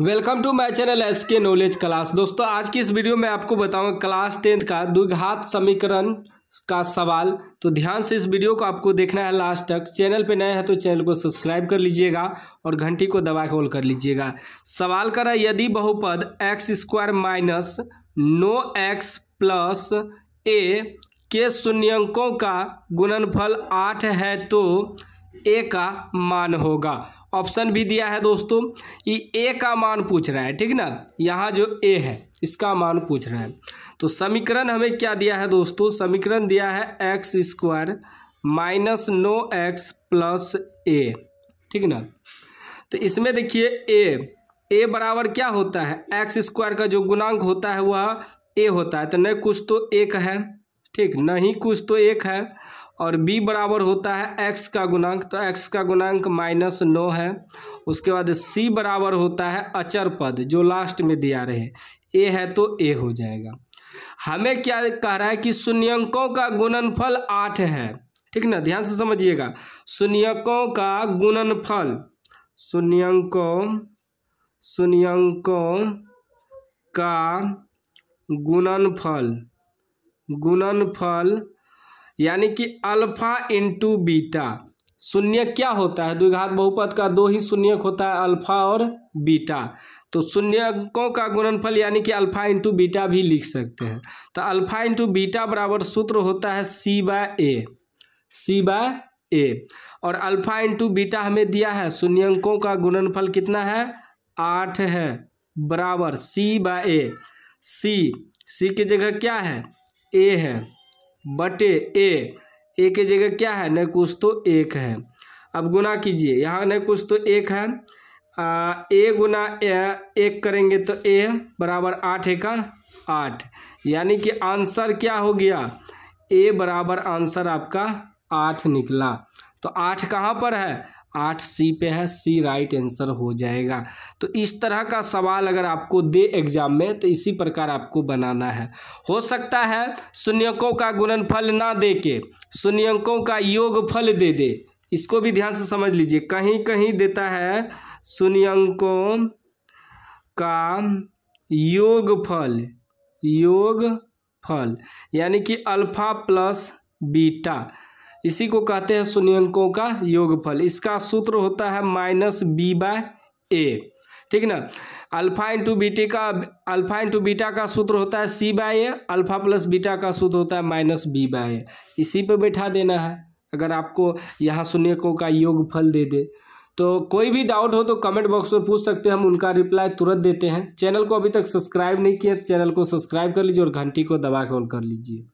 welcome to my channel S K knowledge class दोस्तों आज की इस वीडियो में आपको बताऊंगा क्लास टेंथ का द्विघात समीकरण का सवाल तो ध्यान से इस वीडियो को आपको देखना है लास्ट तक चैनल पे नए हैं तो चैनल को सब्सक्राइब कर लीजिएगा और घंटी को दबा के होल कर लीजिएगा सवाल कर रहा है यदि बहुपद एक्स स्क्वायर माइनस नो एक्स प्लस ए के शून्यंकों का गुणनफल आठ है तो ए का मान होगा ऑप्शन भी दिया है दोस्तों ये ए का मान पूछ रहा है ठीक ना यहाँ जो ए है इसका मान पूछ रहा है तो समीकरण हमें क्या दिया है दोस्तों समीकरण दिया है एक्स स्क्वायर माइनस नो एक्स प्लस ए ठीक ना तो इसमें देखिए ए ए बराबर क्या होता है एक्स स्क्वायर का जो गुणांक होता है वह ए होता है तो नहीं कुछ तो एक है ठीक नहीं कुछ तो एक है और b बराबर होता है x का गुणांक तो x का गुणांक माइनस नौ है उसके बाद c बराबर होता है अचर पद जो लास्ट में दिया रहे a है तो a हो जाएगा हमें क्या कह रहा है कि शून्यंकों का गुणनफल आठ है ठीक ना ध्यान से समझिएगा शून्यकों का गुणनफल शून्यंकों शून्यंकों का गुणनफल गुणनफल यानी कि अल्फा इंटू बीटा शून्य क्या होता है द्विघात बहुपद का दो ही शून्य होता है अल्फा और बीटा तो शून्यकों का गुणनफल यानी कि अल्फा इंटू बीटा भी लिख सकते हैं तो अल्फा इंटू बीटा बराबर सूत्र होता है c by A C by ए और अल्फा इंटू बीटा हमें दिया है शून्यकों का गुणनफल कितना है आठ है बराबर सी बाय ए सी सी की जगह क्या है ए है बटे ए ए के जगह क्या है न कुछ तो एक है अब गुना कीजिए यहाँ न कुछ तो एक है आ, ए गुना ए, एक करेंगे तो ए बराबर आठ का आठ यानी कि आंसर क्या हो गया ए बराबर आंसर आपका आठ निकला तो आठ कहाँ पर है आठ सी पे है सी राइट आंसर हो जाएगा तो इस तरह का सवाल अगर आपको दे एग्जाम में तो इसी प्रकार आपको बनाना है हो सकता है शून्यकों का गुणनफल ना दे के शून्यकों का योगफल दे दे इसको भी ध्यान से समझ लीजिए कहीं कहीं देता है शून्यकों का योगफल योगफल यानी कि अल्फा प्लस बीटा इसी को कहते हैं शून्यंकों का योगफल इसका सूत्र होता है माइनस बी बाय ए ठीक ना अल्फा इंटू बीटे का अल्फा इंटू बीटा का सूत्र होता है c by a alpha plus beta का सूत्र होता है माइनस बी बाय ए इसी पे बैठा देना है अगर आपको यहाँ शून्यकों का योग फल दे दे तो कोई भी डाउट हो तो कमेंट बॉक्स में पूछ सकते हैं हम उनका रिप्लाई तुरंत देते हैं चैनल को अभी तक सब्सक्राइब नहीं किया तो चैनल को सब्सक्राइब कर लीजिए और घंटी को दबा के ऑन कर लीजिए